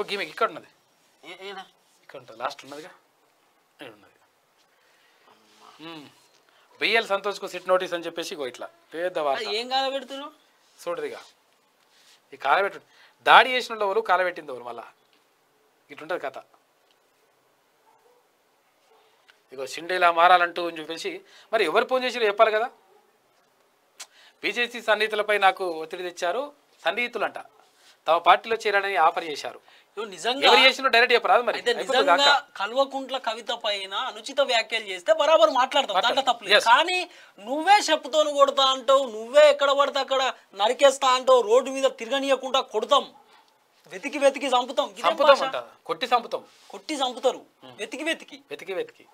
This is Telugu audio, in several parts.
ఓ గీమె ఇక్కడ ఉన్నది ఇక్కడ ఉంటుంది లాస్ట్ ఉన్నదిగా ఇక్కడ ఉన్నది బిఎల్ సంతోష్కు సిట్ నోటీస్ అని చెప్పేసి ఇగో ఇట్లా పెద్ద వార్త ఏం కాలబెడుతున్నావు చూడదిగా ఈ కాలబెట్టు దాడి చేసిన వాళ్ళు కాలబెట్టింది వాళ్ళు మళ్ళా ఇట్లుంటుంది కథ ఇగో సిండేలా మారాలంటూ అని చెప్పేసి మరి ఎవరు ఫోన్ చేసి చెప్పాలి కదా బీజేపీ సన్నిహితులపై నాకు ఒత్తిడి తెచ్చారు సన్నిహితులంట తమ పార్టీలో చేరాడని ఆఫర్ చేశారు నిజంగా డైరెక్ట్ మరి అయితే నిజంగా కల్వకుంట్ల కవిత పైన అనుచిత వ్యాఖ్యలు చేస్తే బరాబర్ మాట్లాడతావు దాంట్లో తప్పలేదు కానీ నువ్వే చెప్పుతోను కొడతా అంటావు నువ్వే ఎక్కడ పడితే అక్కడ నరికేస్తా అంటావు రోడ్డు మీద తిరగనీయకుండా కొడతాం వెతికి వెతికి చంపుతాం కొట్టి చంపుతాం కొట్టి చంపుతారు hmm. వెతికి వెతికి వెతికి వెతికి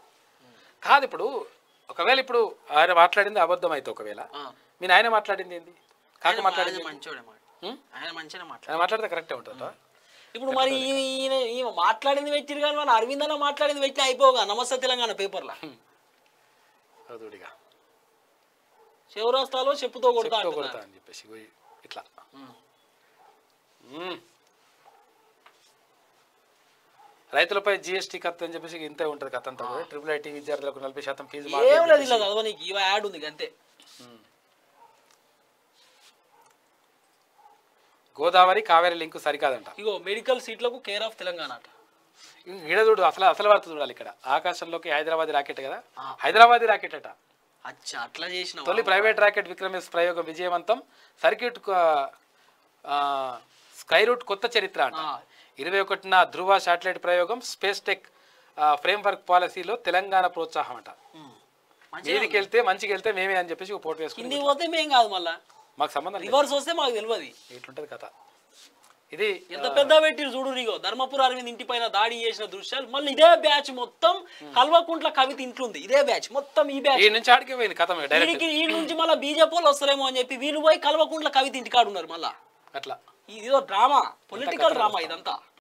కాదు ఇప్పుడు ఒకవేళ ఇప్పుడు ఆయన మాట్లాడింది అబద్ధం అయితే ఒకవేళ మీ నాయన మాట్లాడింది ఏంది కాక మాట్లాడింది మంచోడే Hmm? ఆయన మంచిగా మాట్లాడితే కరెక్ట్ ఉంటుందా hmm. ఇప్పుడు మరి ఈయన ఈమె మాట్లాడింది వ్యక్తి కానీ మన అరవింద్ అన్న మాట్లాడింది వ్యక్తి అయిపోగా నమస్తే తెలంగాణ పేపర్లో శివరాస్తాలో hmm. చెప్పుతో కొడతా కొడతా అని చెప్పేసి ఇట్లా రైతులపై జిఎస్టీ కత్ అని చెప్పేసి ఇంతే ఉంటుంది కథ అంతా ట్రిపుల్ ah. ఐటీ విద్యార్థులకు నలభై శాతం ఫీజు ఏం లేదు ఇలా చదవనీకి యాడ్ ఉంది అంతే గోదావరి కావేరి లింక్ సరికాదంట ఇగో మెడికల్ సీట్లకు కేర్ ఆఫ్ తెలంగాణ అంట ఈడ చూడు అసలు అసలు వార్త చూడాలి ఇక్కడ ఆకాశంలోకి హైదరాబాద్ రాకెట్ కదా హైదరాబాద్ రాకెట్ అట అచ్చా అట్లా చేసిన తొలి ప్రైవేట్ రాకెట్ విక్రమేశ్ ప్రయోగం విజయవంతం సర్క్యూట్ స్కై రూట్ కొత్త చరిత్ర అంట ఇరవై ఒకటిన ధృవ శాటిలైట్ ప్రయోగం స్పేస్ టెక్ ఫ్రేమ్ వర్క్ పాలసీలో తెలంగాణ ప్రోత్సాహం అంట మీదికి వెళ్తే మంచికి వెళ్తే మేమే అని చెప్పేసి పోటీ వేసుకుంది పోతే కాదు మళ్ళీ మాకు సంబంధం రివర్స్ వస్తే మాకు తెలియదు ఎట్లుంటది కథ ఇది ఎంత పెద్ద పెట్టిరు చూడు నీగో ధర్మపుర అరవింద్ ఇంటి పైన దాడి చేసిన దృశ్యాలు మళ్ళీ ఇదే బ్యాచ్ మొత్తం కల్వకుంట్ల కవిత ఇంట్లో ఉంది ఇదే బ్యాచ్ మొత్తం ఈ బ్యాచ్ నుంచి ఆడికి పోయింది కథ ఈ నుంచి మళ్ళీ బీజేపీ వస్తారేమో అని చెప్పి వీళ్ళు పోయి కల్వకుంట్ల కవిత ఇంటికాడు ఉన్నారు మళ్ళా అట్లా ఇదో డ్రామా పొలిటికల్ డ్రామా ఇదంతా